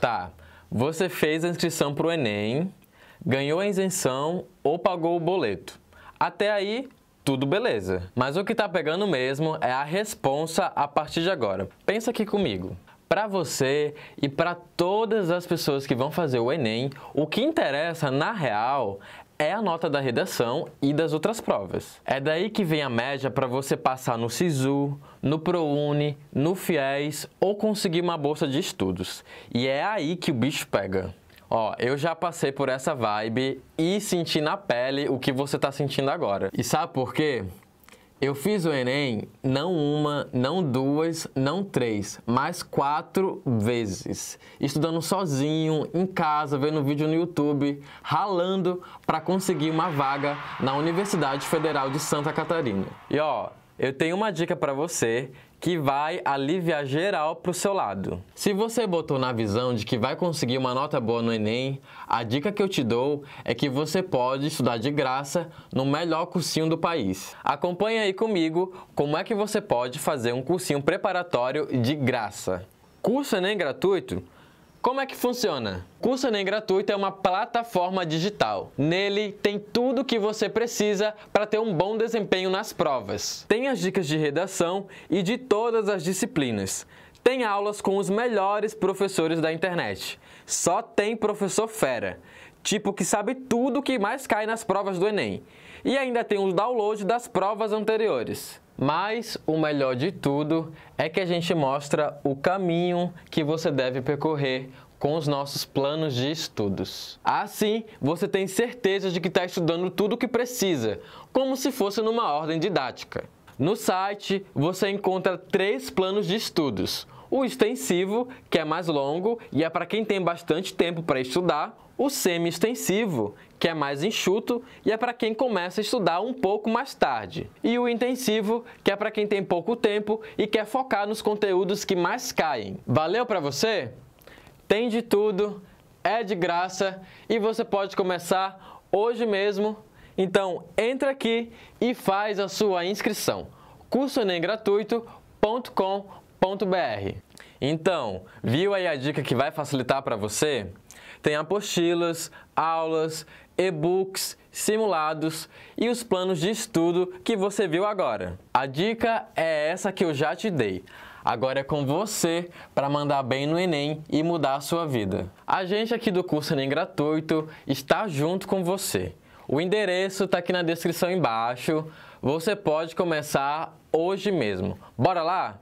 Tá, você fez a inscrição para o Enem, ganhou a isenção ou pagou o boleto. Até aí, tudo beleza. Mas o que tá pegando mesmo é a responsa a partir de agora. Pensa aqui comigo para você e para todas as pessoas que vão fazer o Enem, o que interessa na real é a nota da redação e das outras provas. É daí que vem a média para você passar no SISU, no ProUni, no FIES ou conseguir uma bolsa de estudos. E é aí que o bicho pega. Ó, eu já passei por essa vibe e senti na pele o que você está sentindo agora. E sabe por quê? Eu fiz o Enem não uma, não duas, não três, mas quatro vezes. Estudando sozinho, em casa, vendo vídeo no YouTube, ralando para conseguir uma vaga na Universidade Federal de Santa Catarina. E ó, eu tenho uma dica para você que vai aliviar geral para o seu lado. Se você botou na visão de que vai conseguir uma nota boa no Enem, a dica que eu te dou é que você pode estudar de graça no melhor cursinho do país. Acompanhe aí comigo como é que você pode fazer um cursinho preparatório de graça. Curso Enem gratuito? Como é que funciona? Curso Enem Gratuito é uma plataforma digital. Nele tem tudo o que você precisa para ter um bom desempenho nas provas. Tem as dicas de redação e de todas as disciplinas. Tem aulas com os melhores professores da internet. Só tem professor fera, tipo que sabe tudo o que mais cai nas provas do Enem. E ainda tem o download das provas anteriores. Mas o melhor de tudo é que a gente mostra o caminho que você deve percorrer com os nossos planos de estudos. Assim, você tem certeza de que está estudando tudo o que precisa, como se fosse numa ordem didática. No site, você encontra três planos de estudos. O extensivo, que é mais longo e é para quem tem bastante tempo para estudar. O semi-extensivo, que é mais enxuto e é para quem começa a estudar um pouco mais tarde. E o intensivo, que é para quem tem pouco tempo e quer focar nos conteúdos que mais caem. Valeu para você? Tem de tudo, é de graça e você pode começar hoje mesmo. Então, entra aqui e faz a sua inscrição. cursoenemgratuito.com.br Então, viu aí a dica que vai facilitar para você? Tem apostilas, aulas, e-books, simulados e os planos de estudo que você viu agora. A dica é essa que eu já te dei. Agora é com você para mandar bem no Enem e mudar a sua vida. A gente aqui do curso Enem Gratuito está junto com você. O endereço está aqui na descrição embaixo. Você pode começar hoje mesmo. Bora lá?